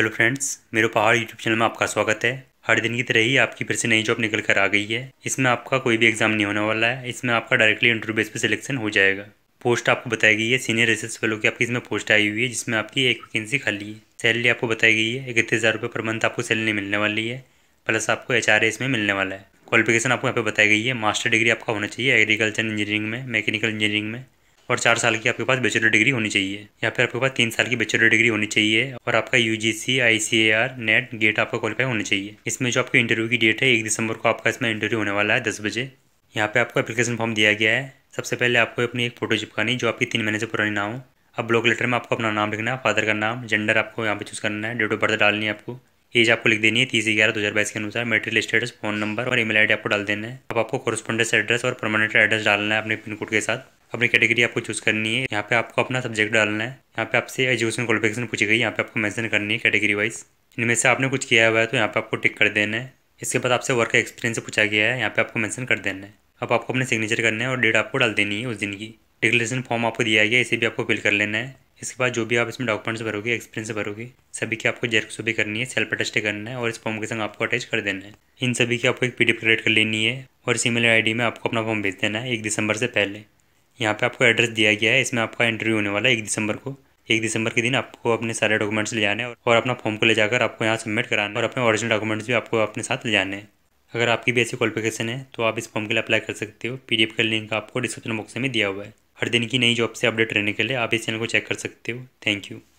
hello friends मेरे पहाड़ YouTube channel में आपका स्वागत है हर दिन की तरह ही आपकी फिर से नई जॉब निकल कर आ गई है इसमें आपका कोई भी एग्जाम नहीं होने वाला है इसमें आपका डायरेक्टली इंटरव्यू बेस पर सिलेक्शन हो जाएगा पोस्ट आपको बताई गई है सीनियर रिसर्च फेलो की आपकी इसमें पोस्ट आई हुई है जिसमें आपकी एक वैकेंसी खाली है सैलरी आपको बताई गई है इकतीस हज़ार रुपये पर मंथ आपको सैलरी मिलने वाली है प्लस आपको एच आर इसमें मिलने वाला है क्वालिफिकेशन आपको यहाँ पे बताई गई है मास्टर डिग्री आपका होना चाहिए एग्रीकल्चर इंजीनियरिंग में मैकेनिकल इंजीनियरिंग में और चार साल की आपके पास बैचलर डिग्री होनी चाहिए या फिर आपके पास तीन साल की बैचलर डिग्री होनी चाहिए और आपका U G C I C R NET GATE आपका क्वालिफाई होना चाहिए इसमें जो आपके इंटरव्यू की डेट है एक दिसंबर को आपका इसमें इंटरव्यू होने वाला है दस बजे यहाँ पे आपको एप्लीकेशन फॉर्म दिया गया है सबसे पहले आपको अपनी एक फ़ोटो चिपकानी जो आपकी तीन महीने से पुरानी ना हो अब ब्लॉक लेटर में आपको अपना नाम लिखना है फादर का नाम जेंडर आपको यहाँ पे चूज़ करना है डेट ऑफ बर्थ डालनी है आपको एज आपको लिख देनी है तीस ग्यारह दो हज़ार बाईस के अनुसार मेटेरियल स्टेटस फोन नंबर और ईमेल आईडी आपको डाल देना है अब आपको कॉरस्पॉन्डेंस एड्रेस और परमानेंट एड्रेस डालना है अपने पिन कोड के साथ अपनी कैटेगरी आपको चूज़ करनी है यहाँ पे आपको अपना सब्जेक्ट डालना है यहाँ पे आपसे एजुकेशन क्वालिफिकेशन पूछी गई यहाँ पे आपको मेंशन करनी है कैटेगरी वाइज इनमें से आपने कुछ किया हुआ है तो यहाँ पे आपको टिक कर देना है इसके बाद आपसे वर्क एक्सपीरियंस पूछा गया है यहाँ पे आपको मैंशन कर देना है अब आपको अपने सिग्नेचर करना है और डेट आपको डाल देनी है उस दिन की डिक्लेरेशन फॉर्म आपको दिया गया इसे भी आपको फिल कर लेना है इसके बाद जो भी आप इसमें डॉक्यूमेंट्स भरोगे एक्सपीरियंस भरोगे सभी की आपको जेरक्स भी करनी है सेल्फ अटेस्ट करना है और इस फॉर्म के संग आपको अटैच कर देना है इन सभी की आपको एक पी क्रिएट कर लेनी है और इस ईमेल आईडी में आपको अपना फॉर्म भेज देना है एक दिसंबर से पहले यहाँ पे आपको एड्रेस दिया गया है इसमें आपका इंटरव्यू होने वाला है एक दिसंबर को एक दिसंबर के दिन आपको अपने सारे डॉक्यूमेंट्स ले जाने और अपना फॉर्म को ले जाकर आपको यहाँ सबमिट कराना और अपने ऑरिजिनल डॉक्यूमेंट्स भी आपको अपने साथ ले जाने हैं अगर आपकी भी ऐसी क्वालिफिकेशन है तो आप इस फॉर्म के लिए अप्लाई कर सकते हो पी का लिंक आपको डिस्क्रिप्शन बॉक्स में दिया हुआ है हर दिन की नई जॉब से अपडेट रहने के लिए आप इस चैनल को चेक कर सकते हो थैंक यू